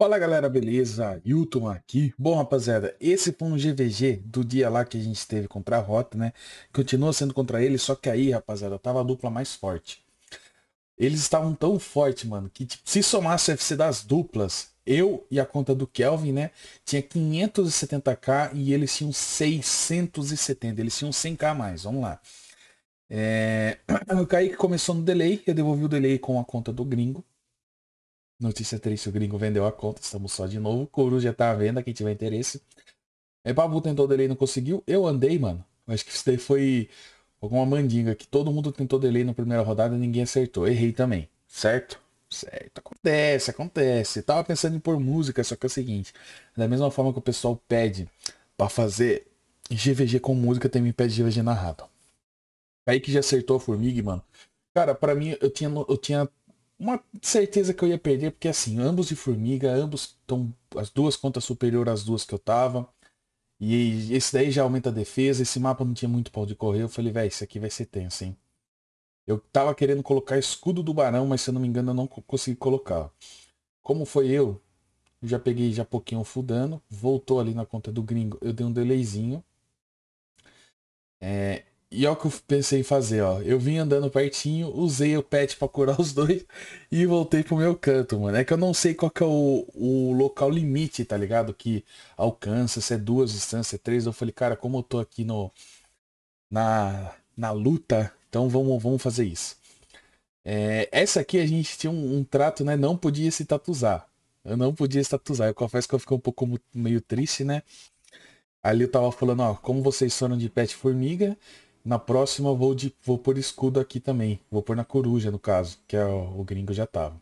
Fala galera, beleza? Hilton aqui. Bom rapaziada, esse foi um GVG do dia lá que a gente teve contra a Rota, né? Continua sendo contra ele, só que aí rapaziada, tava a dupla mais forte. Eles estavam tão forte, mano, que tipo, se somasse o FC das duplas, eu e a conta do Kelvin, né? Tinha 570k e eles tinham 670, eles tinham 100k a mais, vamos lá. É... O Kaique começou no delay, eu devolvi o delay com a conta do gringo. Notícia triste, o gringo vendeu a conta, estamos só de novo. Coruja tá à venda, quem tiver interesse. É, Babu tentou delay, não conseguiu. Eu andei, mano. Acho que isso daí foi alguma mandinga que todo mundo tentou delay na primeira rodada e ninguém acertou. Errei também, certo? Certo, acontece, acontece. tava pensando em pôr música, só que é o seguinte, da mesma forma que o pessoal pede para fazer GVG com música, tem me pede GVG narrado. Aí que já acertou a formiga, mano. Cara, para mim eu tinha eu tinha uma certeza que eu ia perder, porque assim, ambos de formiga, ambos estão. As duas contas superior às duas que eu tava. E esse daí já aumenta a defesa. Esse mapa não tinha muito pau de correr. Eu falei, velho, isso aqui vai ser tenso, hein? Eu tava querendo colocar escudo do barão, mas se eu não me engano eu não consegui colocar. Como foi eu, eu já peguei já pouquinho full dano, voltou ali na conta do gringo, eu dei um delayzinho. É, e olha o que eu pensei em fazer, ó. Eu vim andando pertinho, usei o pet pra curar os dois e voltei pro meu canto, mano. É que eu não sei qual que é o, o local limite, tá ligado? Que alcança, se é duas distâncias, se é três. Eu falei, cara, como eu tô aqui no, na, na luta, então vamos, vamos fazer isso. É, essa aqui a gente tinha um, um, trato, né? Não podia se tatuzar. Eu não podia se tatuzar. Eu confesso que eu fiquei um pouco meio triste, né? Ali eu tava falando, ó, como vocês foram de pet formiga, na próxima vou, de, vou pôr escudo aqui também. Vou pôr na coruja, no caso, que é o, o gringo já tava.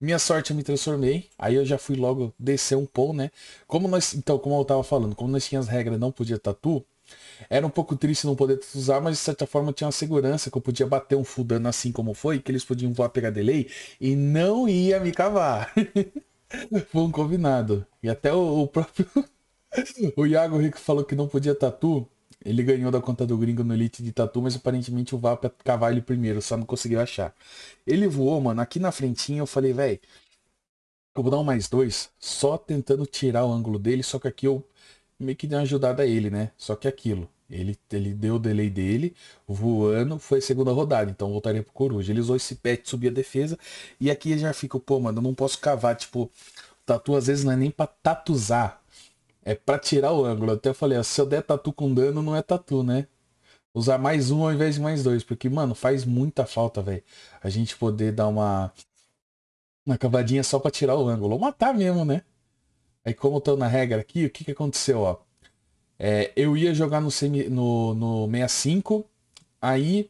Minha sorte, eu me transformei. Aí eu já fui logo descer um pouco, né? Como nós, então, como eu tava falando, como nós tínhamos regras não podia tatu, era um pouco triste não poder usar, mas de certa forma tinha uma segurança que eu podia bater um full dano assim como foi, que eles podiam voar pegar delay e não ia me cavar. foi um combinado. E até o, o próprio o Iago Rico falou que não podia tatu. Ele ganhou da conta do gringo no Elite de Tatu, mas aparentemente o VAP é cavar ele primeiro, só não conseguiu achar. Ele voou, mano, aqui na frentinha eu falei, velho, eu vou dar um mais dois, só tentando tirar o ângulo dele, só que aqui eu meio que dei uma ajudada a ele, né? Só que aquilo. Ele, ele deu o delay dele, voando, foi a segunda rodada, então voltaria pro Coruja. Ele usou esse pet, subia a defesa, e aqui já fica, pô, mano, eu não posso cavar, tipo, tatu às vezes não é nem pra tatuzar, é pra tirar o ângulo. Até eu falei, ó, se eu der tatu com dano, não é tatu, né? Usar mais um ao invés de mais dois. Porque, mano, faz muita falta, velho. A gente poder dar uma. Uma cavadinha só pra tirar o ângulo. Ou matar mesmo, né? Aí, como tô na regra aqui, o que que aconteceu, ó? É, eu ia jogar no, semi, no, no 65, aí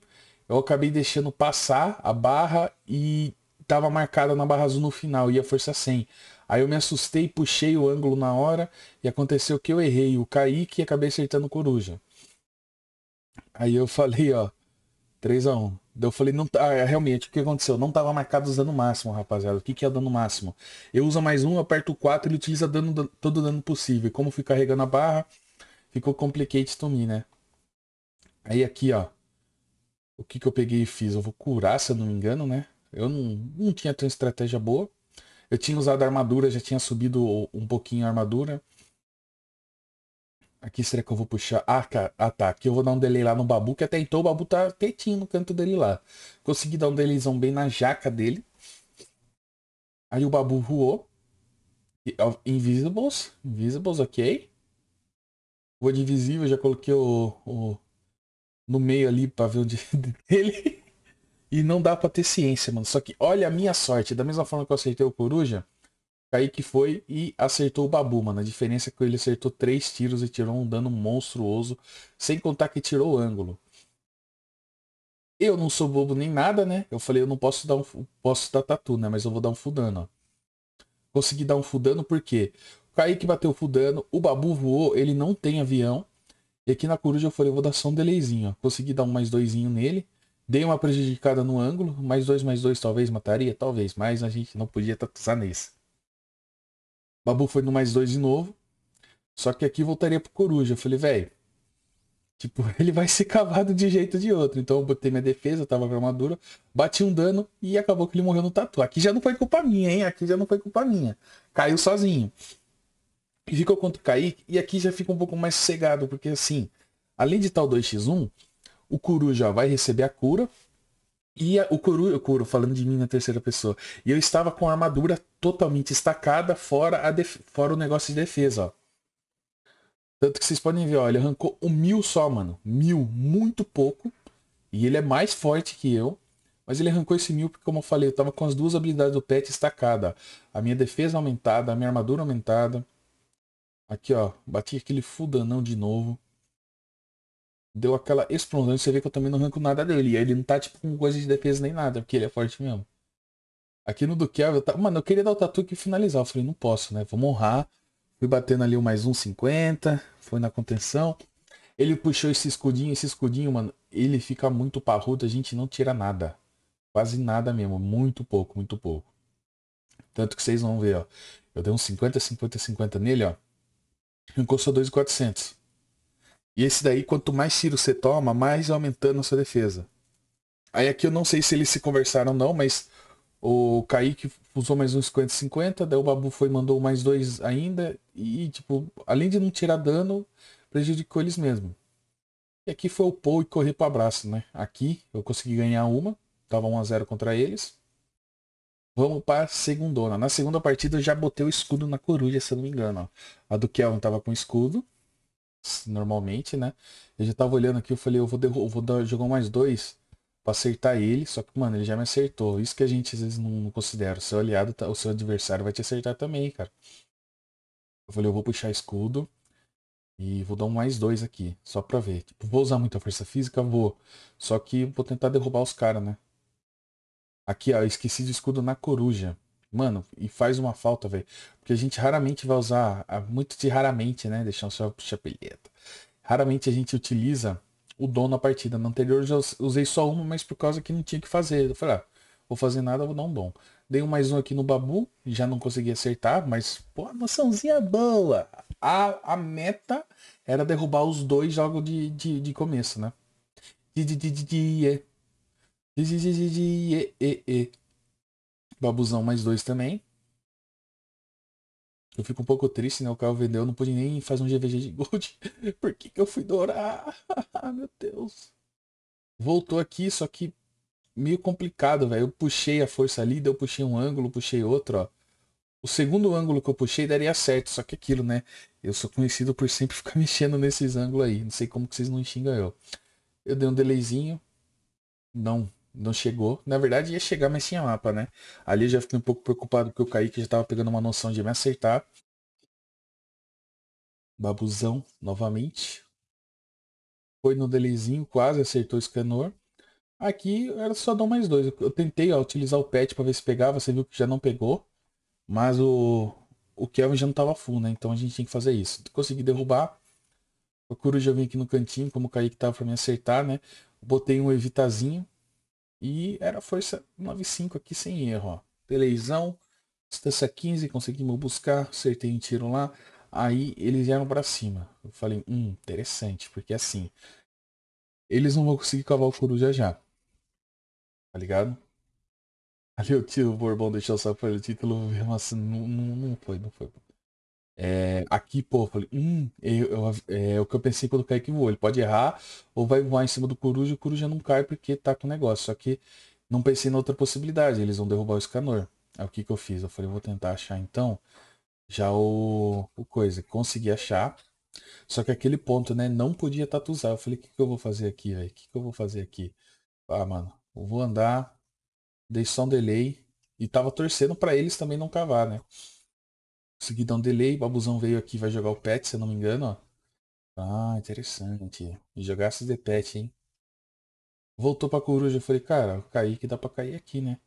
eu acabei deixando passar a barra e tava marcada na barra azul no final, ia força 100. Aí eu me assustei, puxei o ângulo na hora e aconteceu que eu errei o Kaique e acabei acertando Coruja. Aí eu falei, ó, 3x1. Eu falei, não tá, ah, realmente, o que aconteceu? Não tava marcado os dano máximo, rapaziada. O que, que é o dano máximo? Eu uso mais um, aperto 4, ele utiliza dano, todo o dano possível. Como fui carregando a barra, ficou complicated to me, né? Aí aqui, ó. O que, que eu peguei e fiz? Eu vou curar, se eu não me engano, né? Eu não, não tinha tão estratégia boa. Eu tinha usado armadura, já tinha subido um pouquinho a armadura. Aqui será que eu vou puxar? Ah, ah, tá. Aqui eu vou dar um delay lá no Babu, que até então o Babu tá quietinho no canto dele lá. Consegui dar um delayzão bem na jaca dele. Aí o Babu voou. Invisibles. Invisibles, ok. Vou de invisível, já coloquei o, o no meio ali pra ver onde ele. E não dá pra ter ciência, mano. Só que olha a minha sorte. Da mesma forma que eu acertei o Coruja, Kaique foi e acertou o Babu, mano. A diferença é que ele acertou três tiros e tirou um dano monstruoso. Sem contar que tirou o ângulo. Eu não sou bobo nem nada, né? Eu falei, eu não posso dar um posso dar tatu, né? Mas eu vou dar um full dano, ó. Consegui dar um full dano porque o Kaique bateu full dano, o Babu voou, ele não tem avião. E aqui na coruja eu falei, eu vou dar só um delayzinho, ó. Consegui dar um mais doisinho nele. Dei uma prejudicada no ângulo, mais dois, mais dois talvez mataria, talvez, mas a gente não podia tatuzar nesse. Babu foi no mais dois de novo, só que aqui voltaria pro Coruja. Eu falei, velho, tipo, ele vai ser cavado de jeito de outro. Então eu botei minha defesa, tava com armadura, bati um dano e acabou que ele morreu no tatu. Aqui já não foi culpa minha, hein? Aqui já não foi culpa minha. Caiu sozinho. E ficou contra o Kaique, e aqui já fica um pouco mais cegado porque assim, além de tal 2x1, o curu já vai receber a cura. E o Kuru, o Kuru, falando de mim na terceira pessoa. E eu estava com a armadura totalmente estacada, fora, a def, fora o negócio de defesa, ó. Tanto que vocês podem ver, ó, ele arrancou um mil só, mano. Mil, muito pouco. E ele é mais forte que eu. Mas ele arrancou esse mil porque, como eu falei, eu tava com as duas habilidades do pet estacada. A minha defesa aumentada, a minha armadura aumentada. Aqui, ó. Bati aquele fudanão de novo deu aquela explosão e você vê que eu também não arranco nada dele. E aí ele não tá, tipo, com coisa de defesa nem nada, porque ele é forte mesmo. Aqui no do eu tá... mano, eu queria dar o tatu e finalizar. Eu falei, não posso, né? Vamos honrar. Fui batendo ali o mais um 50, foi na contenção. Ele puxou esse escudinho, esse escudinho, mano, ele fica muito parrudo, a gente não tira nada. Quase nada mesmo, muito pouco, muito pouco. Tanto que vocês vão ver, ó. Eu dei uns 50, 50, 50 nele, ó. Encostou 2,400. E esse daí, quanto mais tiro você toma, mais aumentando a sua defesa. Aí aqui eu não sei se eles se conversaram ou não, mas o Kaique usou mais uns 50-50, daí o Babu foi mandou mais dois ainda. E, tipo, além de não tirar dano, prejudicou eles mesmo. E aqui foi o Paul e correr pro abraço, né? Aqui eu consegui ganhar uma. Tava 1x0 contra eles. Vamos para segunda segundona. Na segunda partida eu já botei o escudo na coruja, se eu não me engano. Ó. A do Kelvin tava com escudo normalmente, né? Eu já tava olhando aqui, eu falei, eu vou, derru vou dar, jogar mais dois pra acertar ele. Só que, mano, ele já me acertou. Isso que a gente às vezes não, não considera. O seu aliado, tá, o seu adversário vai te acertar também, cara. Eu falei, eu vou puxar escudo. E vou dar um mais dois aqui, só pra ver. Tipo, vou usar muita força física? Vou. Só que vou tentar derrubar os caras, né? Aqui, ó, eu esqueci de escudo na coruja. Mano, e faz uma falta, velho. Porque a gente raramente vai usar, muito de raramente, né? Deixar o seu chapelheta. Raramente a gente utiliza o dom na partida. no anterior eu já usei só uma, mas por causa que não tinha que fazer. Eu falei, ah, vou fazer nada, vou dar um dom. Dei um mais um aqui no Babu, já não consegui acertar, mas, pô, noçãozinha é boa. A, a meta era derrubar os dois jogos de, de, de começo, né? Babuzão mais dois também. Eu fico um pouco triste, né? O carro vendeu, eu não pude nem fazer um GVG de Gold. Por que, que eu fui dourar? Meu Deus. Voltou aqui, só que meio complicado, velho. Eu puxei a força ali, eu puxei um ângulo, puxei outro, ó. O segundo ângulo que eu puxei daria certo, só que aquilo, né? Eu sou conhecido por sempre ficar mexendo nesses ângulos aí. Não sei como que vocês não xingam eu. Eu dei um delayzinho. Não não chegou. Na verdade ia chegar, mas tinha mapa, né? Ali eu já fiquei um pouco preocupado porque o Kaique já estava pegando uma noção de me acertar. Babuzão, novamente. Foi no delizinho, quase acertou o Scanor. Aqui era só dar mais dois. Eu tentei ó, utilizar o pet para ver se pegava, você viu que já não pegou. Mas o, o Kelvin já não estava full, né? Então a gente tinha que fazer isso. Consegui derrubar. procuro Coruja vim aqui no cantinho, como o Kaique estava para me acertar, né? Botei um evitazinho e era força 95 aqui sem erro, ó. distância 15, conseguimos buscar, acertei um tiro lá. Aí eles vieram para cima. Eu falei, hum, interessante, porque assim, eles não vão conseguir cavar o coruja já. Tá ligado? Ali o tio Bourbon deixou só para o título, mas assim, não, não, não foi, não foi. É, aqui, pô, eu falei, hum, eu, eu, é o que eu pensei quando o que voou. Ele pode errar ou vai voar em cima do coruja e o coruja não cai porque tá com o negócio. Só que não pensei na outra possibilidade, eles vão derrubar o Escanor. É o que que eu fiz? Eu falei, vou tentar achar então já o, o coisa. Consegui achar. Só que aquele ponto, né, não podia tatuzar. Eu falei, o que que eu vou fazer aqui, velho? O que que eu vou fazer aqui? Ah, mano, eu vou andar, dei só um delay e tava torcendo para eles também não cavar, né? Consegui dar um delay. Babuzão veio aqui vai jogar o pet, se eu não me engano, ó. Ah, interessante. Jogasse de pet, hein? Voltou pra coruja. Eu falei, cara, eu caí que dá pra cair aqui, né?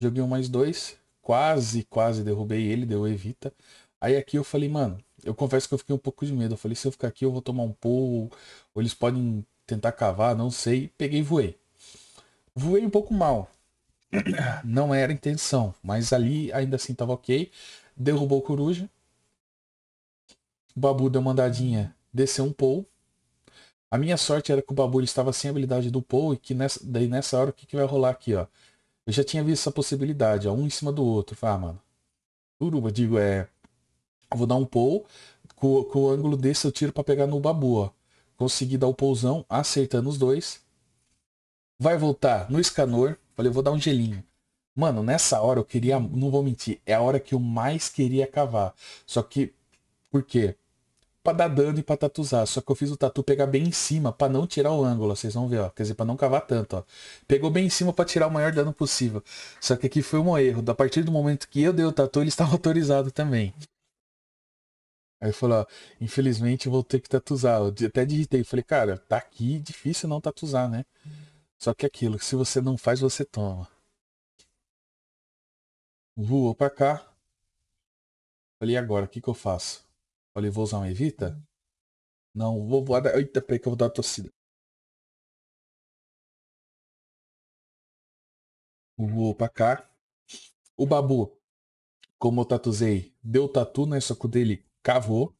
Joguei um mais dois. Quase, quase derrubei ele, deu evita. Aí aqui eu falei, mano, eu confesso que eu fiquei um pouco de medo. Eu falei, se eu ficar aqui eu vou tomar um pulo, ou eles podem tentar cavar, não sei. Peguei e voei. Voei um pouco mal. Não era a intenção, mas ali ainda assim tava ok derrubou coruja. Babu deu uma andadinha, desceu um pou. A minha sorte era que o Babu estava sem a habilidade do pou e que nessa, daí nessa hora o que, que vai rolar aqui, ó. Eu já tinha visto essa possibilidade, ó, um em cima do outro. Falei, ah, mano, Uruba, digo, é. Vou dar um pou Com, com, o ângulo desse eu tiro para pegar no babu, ó. Consegui dar o pousão, acertando os dois. Vai voltar no escanor. Falei, vou dar um gelinho. Mano, nessa hora eu queria, não vou mentir, é a hora que eu mais queria cavar. Só que, por quê? Pra dar dano e pra tatuzar. Só que eu fiz o tatu pegar bem em cima pra não tirar o ângulo, vocês vão ver, ó. Quer dizer, pra não cavar tanto, ó. Pegou bem em cima pra tirar o maior dano possível. Só que aqui foi um erro. A partir do momento que eu dei o tatu, ele estava autorizado também. Aí falou, ó, infelizmente vou ter que tatuzar. Eu até digitei, falei, cara, tá aqui, difícil não tatuzar, né? Só que é aquilo, se você não faz, você toma voou para cá. Falei, agora, o que que eu faço? Falei, vou usar um evita? Não, vou voar da... Eita, peraí que eu vou dar a torcida. Voou para cá. O Babu, como eu tatuzei, deu tatu né, Só que o dele, cavou.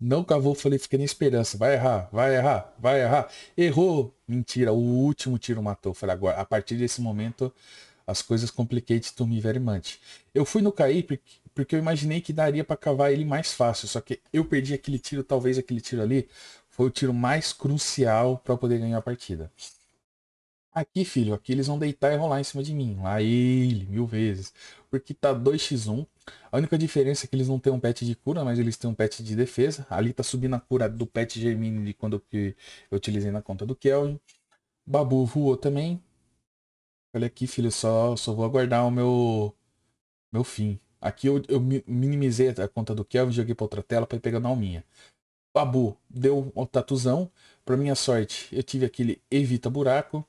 Não cavou, falei, fiquei na esperança. Vai errar, vai errar, vai errar. Errou. Mentira, o último tiro matou. Falei, agora, a partir desse momento, as coisas complicated to me very much. Eu fui no Kai porque eu imaginei que daria para cavar ele mais fácil, só que eu perdi aquele tiro, talvez aquele tiro ali foi o tiro mais crucial para poder ganhar a partida. Aqui, filho, aqui eles vão deitar e rolar em cima de mim. Lá ele, mil vezes. Porque tá 2x1. A única diferença é que eles não têm um pet de cura, mas eles têm um pet de defesa. Ali tá subindo a cura do pet Germini de quando eu utilizei na conta do Kelvin. Babu voou também olha aqui, filho, só, só vou aguardar o meu, meu fim. Aqui eu, eu minimizei a conta do Kelvin, joguei para outra tela para pegar na alminha. Babu deu o um tatuzão. Pra minha sorte, eu tive aquele evita buraco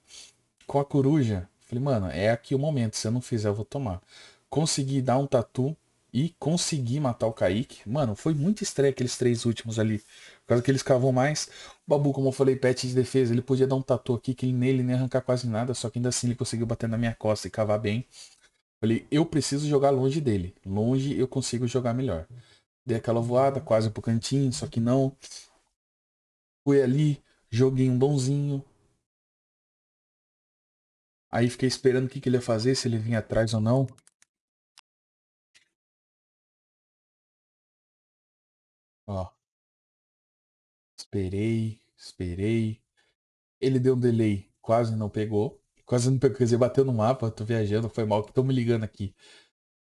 com a coruja. Falei, mano, é aqui o momento. Se eu não fizer, eu vou tomar. Consegui dar um tatu e consegui matar o Kaique. Mano, foi muito estranho aqueles três últimos ali. Por causa que eles cavam mais. O Babu, como eu falei, pet de defesa, ele podia dar um tatu aqui que ele nele nem arrancar quase nada, só que ainda assim ele conseguiu bater na minha costa e cavar bem. Falei, eu preciso jogar longe dele. Longe eu consigo jogar melhor. Dei aquela voada, quase pro cantinho, só que não. Fui ali, joguei um bonzinho. Aí fiquei esperando o que, que ele ia fazer, se ele vinha atrás ou não. Ó esperei, esperei. Ele deu um delay, quase não pegou. Quase não pegou, quer dizer, bateu no mapa, tô viajando, foi mal, que estão me ligando aqui.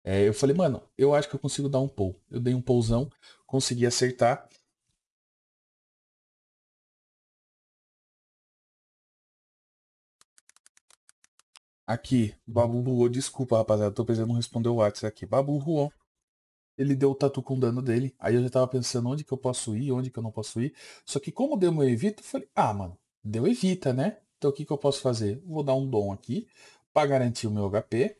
É, eu falei, mano, eu acho que eu consigo dar um pull. Eu dei um pousão, consegui acertar. Aqui, Babu Luo, desculpa rapaziada, tô precisando responder o WhatsApp aqui. Babu Luo, ele deu o tatu com dano dele. Aí eu já tava pensando onde que eu posso ir, onde que eu não posso ir. Só que como deu meu evita, eu falei, ah, mano, deu evita, né? Então o que, que eu posso fazer? Vou dar um dom aqui para garantir o meu HP.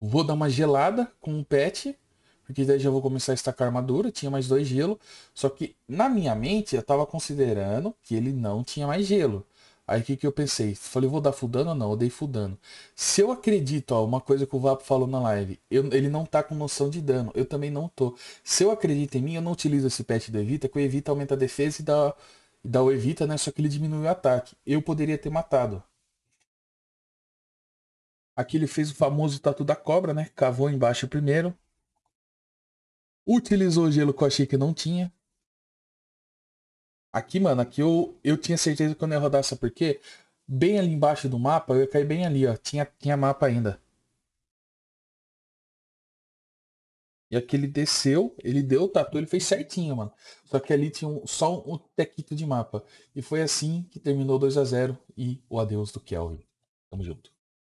Vou dar uma gelada com um pet, porque daí já vou começar a estacar armadura. Tinha mais dois gelo. Só que na minha mente eu tava considerando que ele não tinha mais gelo. Aí o que, que eu pensei? Falei, vou dar Fudano ou não? Eu dei Fudano. Se eu acredito, ó, uma coisa que o Vapo falou na live, eu, ele não tá com noção de dano. Eu também não tô. Se eu acredito em mim, eu não utilizo esse pet do Evita, que o Evita aumenta a defesa e dá, dá o Evita, né? Só que ele diminui o ataque. Eu poderia ter matado. Aqui ele fez o famoso tatu da cobra, né? Cavou embaixo primeiro. Utilizou o gelo que eu achei que não tinha. Aqui, mano, aqui eu, eu tinha certeza que eu não ia rodar, sabe por quê? Bem ali embaixo do mapa, eu ia cair bem ali, ó. Tinha, tinha mapa ainda. E aqui ele desceu, ele deu o tatu, ele fez certinho, mano. Só que ali tinha um, só um, tequito de mapa. E foi assim que terminou 2 a 0 e o adeus do Kelvin. Tamo junto.